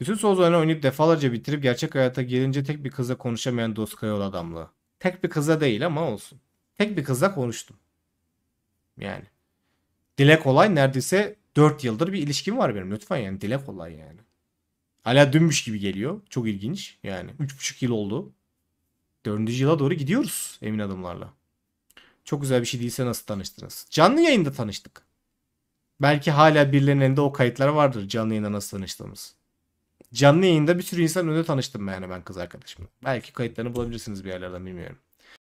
Bütün Souls oyunları oynayıp defalarca bitirip gerçek hayata gelince tek bir kızla konuşamayan dost kayalı adamlığı. Tek bir kıza değil ama olsun. Tek bir kızla konuştum. Yani. Dile kolay neredeyse 4 yıldır bir ilişkim var benim. Lütfen yani dile kolay yani. Hala dünmüş gibi geliyor. Çok ilginç. Yani 3,5 yıl oldu. 4. yıla doğru gidiyoruz emin adımlarla. Çok güzel bir şey değilse nasıl tanıştınız? Canlı yayında tanıştık. Belki hala birilerinin elinde o kayıtlar vardır canlı yayında nasıl tanıştığımız canlı yayında bir sürü insan önünde tanıştım yani ben kız arkadaşımla. Belki kayıtlarını bulabilirsiniz bir yerlerden bilmiyorum.